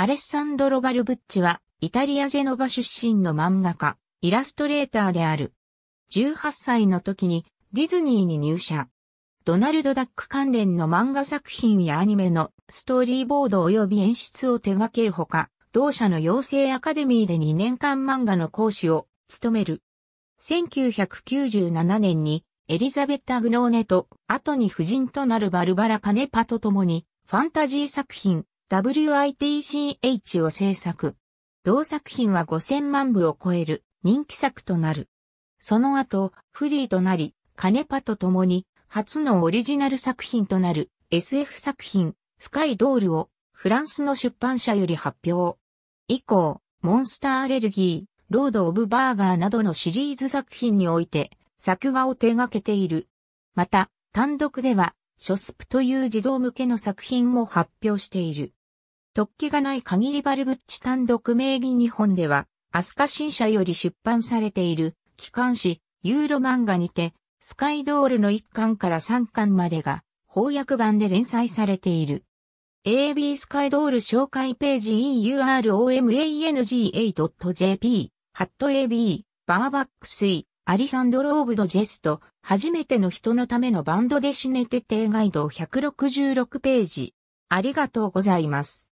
アレッサンドロ・バルブッチは、イタリア・ジェノバ出身の漫画家、イラストレーターである。18歳の時にディズニーに入社。ドナルド・ダック関連の漫画作品やアニメのストーリーボード及び演出を手掛けるほか、同社の養成アカデミーで2年間漫画の講師を務める。1997年にエリザベッタ・グノーネと後に夫人となるバルバラ・カネパと共にファンタジー作品 WITCH を制作。同作品は5000万部を超える人気作となる。その後、フリーとなり、カネパと共に初のオリジナル作品となる SF 作品、スカイドールをフランスの出版社より発表。以降、モンスターアレルギー、ロード・オブ・バーガーなどのシリーズ作品において作画を手掛けている。また、単独では、ショスプという児童向けの作品も発表している。特記がない限りバルブッチ単独名義日本では、アスカ新社より出版されている、機関誌、ユーロ漫画にて、スカイドールの1巻から3巻までが、翻訳版で連載されている。AB スカイドール紹介ページ euromang.jp a、ハット AB、バーバックスイ、アリサンドローブドジェスト、初めての人のためのバンドでシネテテガイド166ページ。ありがとうございます。